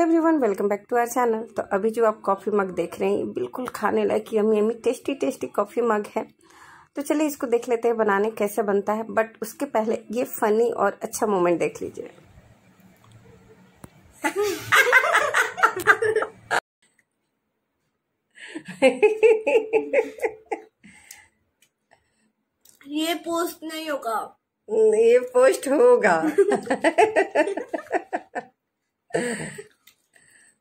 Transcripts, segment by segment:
Every everyone welcome back to our channel तो अभी जो आप कॉफ़ी मग देख रहे हैं बिल्कुल खाने लायक yummy yummy tasty tasty coffee mug है तो चलिए इसको देख लेते हैं बनाने कैसे बनता है बट उसके पहले ये फनी और अच्छा मोमेंट देख लीजिए ये पोस्ट नहीं होगा ये पोस्ट होगा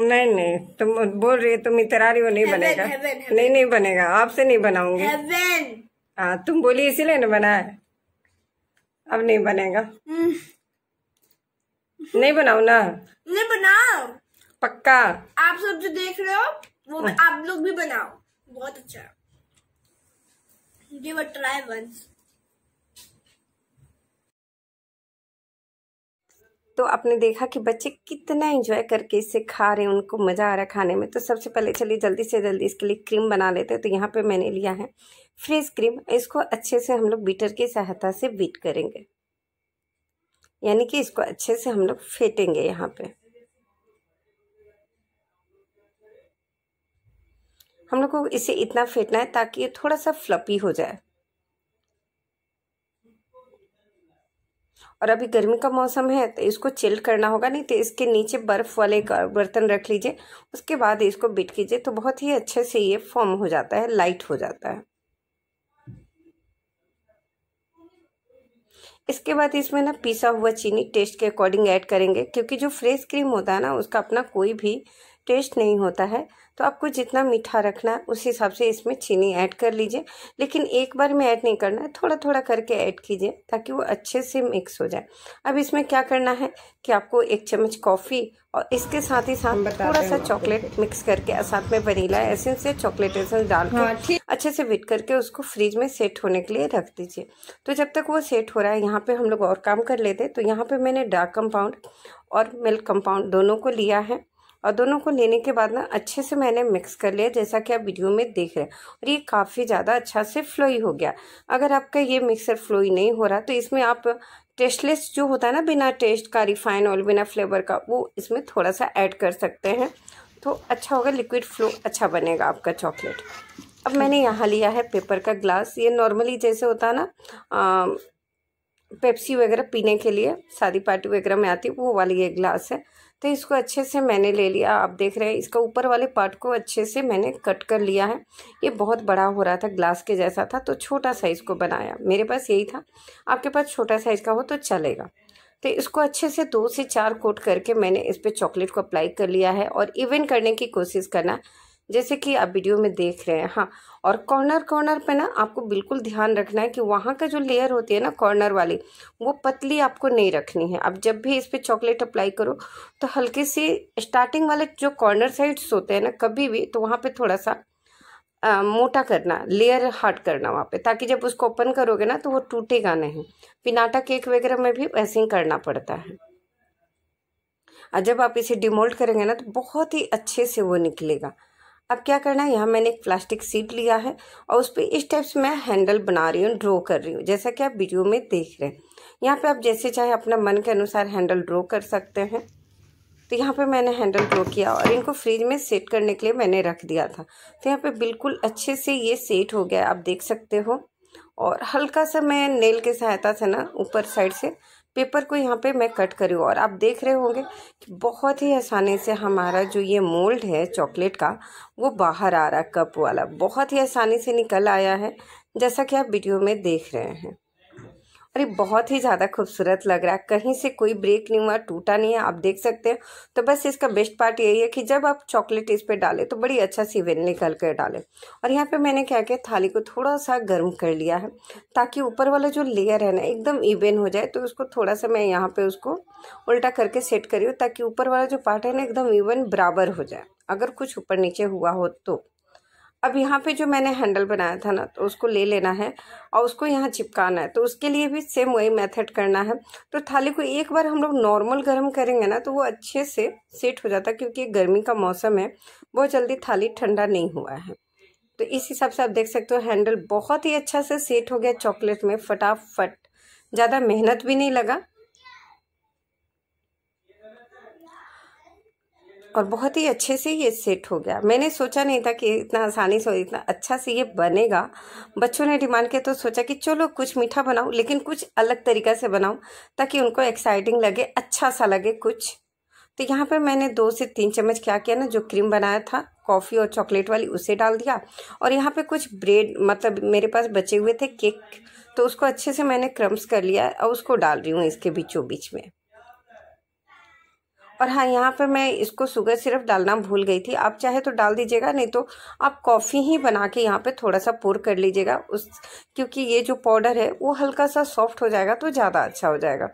नहीं नहीं तुम बोल रही तुम तुम रही हो नहीं heaven, बनेगा heaven, heaven. नहीं नहीं बनेगा आपसे नहीं बनाऊंगी हाँ तुम बोली इसीलिए ना बनाया अब नहीं बनेगा हम्म। नहीं बनाऊ ना नहीं बनाओ पक्का आप सब जो देख रहे हो वो हाँ। आप लोग भी बनाओ बहुत अच्छा गिव अ ट्राई वंस तो आपने देखा कि बच्चे कितना इंजॉय करके इसे खा रहे हैं उनको मज़ा आ रहा है खाने में तो सबसे पहले चलिए जल्दी से जल्दी इसके लिए क्रीम बना लेते हैं तो यहाँ पे मैंने लिया है फ्रेश क्रीम इसको अच्छे से हम लोग बीटर की सहायता से बीट करेंगे यानी कि इसको अच्छे से हम लोग फेंटेंगे यहाँ पे हम लोग को इसे इतना फेंटना है ताकि ये थोड़ा सा फ्लपी हो जाए और अभी गर्मी का मौसम है तो इसको चिल्ड करना होगा नहीं तो इसके नीचे बर्फ़ वाले बर्तन रख लीजिए उसके बाद इसको बिट कीजिए तो बहुत ही अच्छे से ये फॉर्म हो जाता है लाइट हो जाता है इसके बाद इसमें ना पिसा हुआ चीनी टेस्ट के अकॉर्डिंग ऐड करेंगे क्योंकि जो फ्रेश क्रीम होता है ना उसका अपना कोई भी टेस्ट नहीं होता है तो आपको जितना मीठा रखना है उस हिसाब से इसमें चीनी ऐड कर लीजिए लेकिन एक बार में ऐड नहीं करना है थोड़ा थोड़ा करके ऐड कीजिए ताकि वो अच्छे से मिक्स हो जाए अब इसमें क्या करना है कि आपको एक चम्मच कॉफ़ी और इसके साथ ही साथ थोड़ा सा चॉकलेट मिक्स करके साथ में वनीला एसेंस या चॉकलेट एसेंस डाल के हाँ, अच्छे से बिट करके उसको फ्रिज में सेट होने के लिए रख दीजिए तो जब तक वो सेट हो रहा है यहाँ पर हम लोग और काम कर लेते तो यहाँ पर मैंने डार्क कंपाउंड और मिल्क कंपाउंड दोनों को लिया है और दोनों को लेने के बाद ना अच्छे से मैंने मिक्स कर लिया जैसा कि आप वीडियो में देख रहे हैं और ये काफ़ी ज़्यादा अच्छा से फ्लोई हो गया अगर आपका ये मिक्सर फ्लोई नहीं हो रहा तो इसमें आप टेस्टलेस जो होता है ना बिना टेस्ट का रिफाइन ऑयल बिना फ्लेवर का वो इसमें थोड़ा सा ऐड कर सकते हैं तो अच्छा होगा लिक्विड फ्लो अच्छा बनेगा आपका चॉकलेट अब मैंने यहाँ लिया है पेपर का ग्लास ये नॉर्मली जैसे होता है ना पेप्सी वगैरह पीने के लिए शादी पार्टी वगैरह में आती है वो वाली ये ग्लास है तो इसको अच्छे से मैंने ले लिया आप देख रहे हैं इसका ऊपर वाले पार्ट को अच्छे से मैंने कट कर लिया है ये बहुत बड़ा हो रहा था ग्लास के जैसा था तो छोटा साइज़ को बनाया मेरे पास यही था आपके पास छोटा साइज़ का हो तो चलेगा तो इसको अच्छे से दो से चार कोट करके मैंने इस पर चॉकलेट को अप्लाई कर लिया है और इवेंट करने की कोशिश करना जैसे कि आप वीडियो में देख रहे हैं हाँ और कॉर्नर कॉर्नर पे ना आपको बिल्कुल ध्यान रखना है कि वहाँ का जो लेयर होती है ना कॉर्नर वाली वो पतली आपको नहीं रखनी है आप जब भी इस पर चॉकलेट अप्लाई करो तो हल्के से स्टार्टिंग वाले जो कॉर्नर साइड्स होते हैं ना कभी भी तो वहाँ पर थोड़ा सा आ, मोटा करना लेयर हार्ड करना वहाँ पे ताकि जब उसको ओपन करोगे ना तो वो टूटेगा नहीं पिनाटा केक वगैरह में भी वैसे ही करना पड़ता है और जब आप इसे डिमोल्ड करेंगे ना तो बहुत ही अच्छे से वो निकलेगा अब क्या करना है यहाँ मैंने एक प्लास्टिक सीट लिया है और उस पर इस टाइप से मैं हैंडल बना रही हूँ ड्रॉ कर रही हूँ जैसा कि आप वीडियो में देख रहे हैं यहाँ पे आप जैसे चाहे अपना मन के अनुसार हैंडल ड्रॉ कर सकते हैं तो यहाँ पे मैंने हैंडल ड्रॉ किया और इनको फ्रिज में सेट करने के लिए मैंने रख दिया था तो यहाँ पर बिल्कुल अच्छे से ये सेट हो गया आप देख सकते हो और हल्का सा मैं नेल के सहायता से ना ऊपर साइड से पेपर को यहाँ पे मैं कट करी और आप देख रहे होंगे कि बहुत ही आसानी से हमारा जो ये मोल्ड है चॉकलेट का वो बाहर आ रहा है कप वाला बहुत ही आसानी से निकल आया है जैसा कि आप वीडियो में देख रहे हैं अरे बहुत ही ज़्यादा खूबसूरत लग रहा है कहीं से कोई ब्रेक नहीं हुआ टूटा नहीं है आप देख सकते हैं तो बस इसका बेस्ट पार्ट यही है कि जब आप चॉकलेट इस पर डालें तो बड़ी अच्छा सीवेन निकल कर डालें और यहाँ पे मैंने क्या किया थाली को थोड़ा सा गर्म कर लिया है ताकि ऊपर वाला जो लेयर है ना एकदम इवेन हो जाए तो उसको थोड़ा सा मैं यहाँ पर उसको उल्टा करके सेट करी हूँ ताकि ऊपर वाला जो पार्ट है ना एकदम इवन बराबर हो जाए अगर कुछ ऊपर नीचे हुआ हो तो अब यहाँ पे जो मैंने हैंडल बनाया था ना तो उसको ले लेना है और उसको यहाँ चिपकाना है तो उसके लिए भी सेम वही मेथड करना है तो थाली को एक बार हम लोग नॉर्मल गर्म करेंगे ना तो वो अच्छे से सेट हो जाता है क्योंकि गर्मी का मौसम है बहुत जल्दी थाली ठंडा नहीं हुआ है तो इस हिसाब से आप देख सकते हो हैंडल बहुत ही अच्छा से सेट हो गया चॉकलेट में फटाफट ज़्यादा मेहनत भी नहीं लगा और बहुत ही अच्छे से ये सेट हो गया मैंने सोचा नहीं था कि इतना आसानी से इतना अच्छा से ये बनेगा बच्चों ने डिमांड किया तो सोचा कि चलो कुछ मीठा बनाऊँ लेकिन कुछ अलग तरीका से बनाऊँ ताकि उनको एक्साइटिंग लगे अच्छा सा लगे कुछ तो यहाँ पर मैंने दो से तीन चम्मच क्या किया ना जो क्रीम बनाया था कॉफ़ी और चॉकलेट वाली उसे डाल दिया और यहाँ पे कुछ ब्रेड मतलब मेरे पास बचे हुए थे केक तो उसको अच्छे से मैंने क्रम्स कर लिया और उसको डाल रही हूँ इसके बीचों बीच में और हाँ यहाँ पे मैं इसको शुगर सिर्फ डालना भूल गई थी आप चाहे तो डाल दीजिएगा नहीं तो आप कॉफ़ी ही बना के यहाँ पे थोड़ा सा पोर कर लीजिएगा उस क्योंकि ये जो पाउडर है वो हल्का सा सॉफ्ट हो जाएगा तो ज़्यादा अच्छा हो जाएगा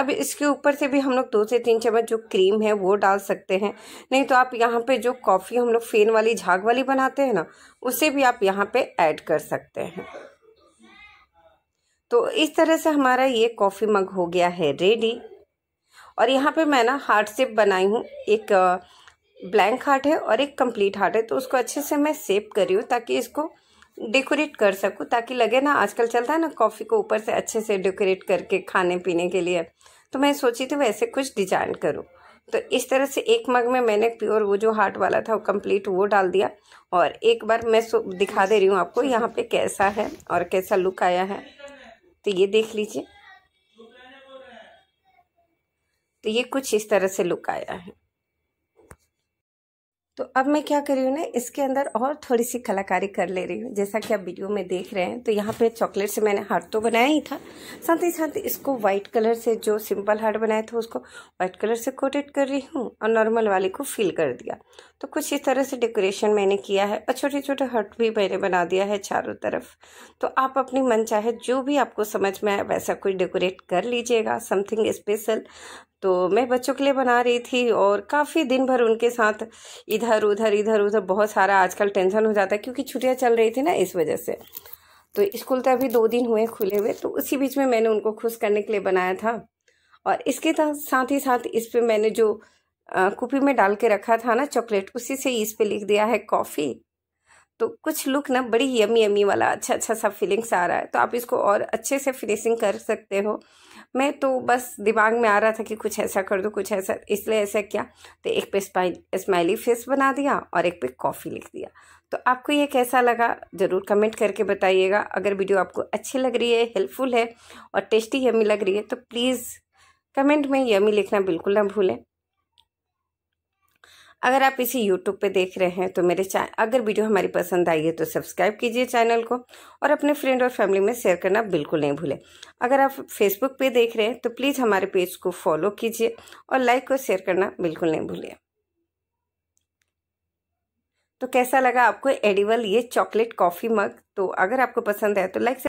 अब इसके ऊपर से भी हम लोग दो से तीन चम्मच जो क्रीम है वो डाल सकते हैं नहीं तो आप यहाँ पर जो कॉफ़ी हम लोग फेन वाली झाग वाली बनाते हैं ना उसे भी आप यहाँ पर ऐड कर सकते हैं तो इस तरह से हमारा ये कॉफ़ी मग हो गया है रेडी और यहाँ पे मैं ना हार्ट सेप बनाई हूँ एक ब्लैंक हार्ट है और एक कंप्लीट हार्ट है तो उसको अच्छे से मैं सेप कर रही हूँ ताकि इसको डेकोरेट कर सकूँ ताकि लगे ना आजकल चलता है ना कॉफ़ी को ऊपर से अच्छे से डेकोरेट करके खाने पीने के लिए तो मैं सोची थी वैसे कुछ डिजाइन करूँ तो इस तरह से एक मग में मैंने प्योर वो जो हार्ट वाला था वो कंप्लीट वो डाल दिया और एक बार मैं दिखा दे रही हूँ आपको यहाँ पे कैसा है और कैसा लुक आया है तो ये देख लीजिए तो ये कुछ इस तरह से लुक आया है तो अब मैं क्या कर रही हूँ ना इसके अंदर और थोड़ी सी कलाकारी कर ले रही हूँ जैसा कि आप वीडियो में देख रहे हैं तो यहाँ पे चॉकलेट से मैंने हार्ट तो बनाया ही था साथ ही साथ इसको व्हाइट कलर से जो सिंपल हार्ट बनाया था उसको व्हाइट कलर से कोटेड कर रही हूँ और नॉर्मल वाले को फिल कर दिया तो कुछ इस तरह से डेकोरेशन मैंने किया है और छोटे छोटे हर्ट भी मैंने बना दिया है चारों तरफ तो आप अपनी मन चाहे जो भी आपको समझ में आए वैसा कुछ डेकोरेट कर लीजिएगा समथिंग स्पेशल तो मैं बच्चों के लिए बना रही थी और काफ़ी दिन भर उनके साथ इधर उधर इधर उधर बहुत सारा आजकल टेंशन हो जाता है क्योंकि छुट्टियाँ चल रही थी ना इस वजह से तो स्कूल तो अभी दो दिन हुए खुले हुए तो उसी बीच में मैंने उनको खुश करने के लिए बनाया था और इसके साथ ही साथ इस पर मैंने जो कुपी में डाल के रखा था ना चॉकलेट उसी से इस पर लिख दिया है कॉफ़ी तो कुछ लुक ना बड़ी यमी यमी वाला अच्छा अच्छा सा फीलिंग्स आ रहा है तो आप इसको और अच्छे से फिनिशिंग कर सकते हो मैं तो बस दिमाग में आ रहा था कि कुछ ऐसा कर दो कुछ ऐसा इसलिए ऐसा किया तो एक पे स्माइली फेस बना दिया और एक पे कॉफ़ी लिख दिया तो आपको ये कैसा लगा ज़रूर कमेंट करके बताइएगा अगर वीडियो आपको अच्छी लग रही है हेल्पफुल है और टेस्टी यमी लग रही है तो प्लीज़ कमेंट में यमी लिखना बिल्कुल ना भूलें अगर आप इसे यूट्यूब पे देख रहे हैं तो मेरे चैनल अगर वीडियो हमारी पसंद आई है तो सब्सक्राइब कीजिए चैनल को और अपने फ्रेंड और फैमिली में शेयर करना बिल्कुल नहीं भूलें अगर आप फेसबुक पे देख रहे हैं तो प्लीज़ हमारे पेज को फॉलो कीजिए और लाइक और शेयर करना बिल्कुल नहीं भूलें तो कैसा लगा आपको एडिबल ये चॉकलेट कॉफ़ी मग तो अगर आपको पसंद है तो लाइक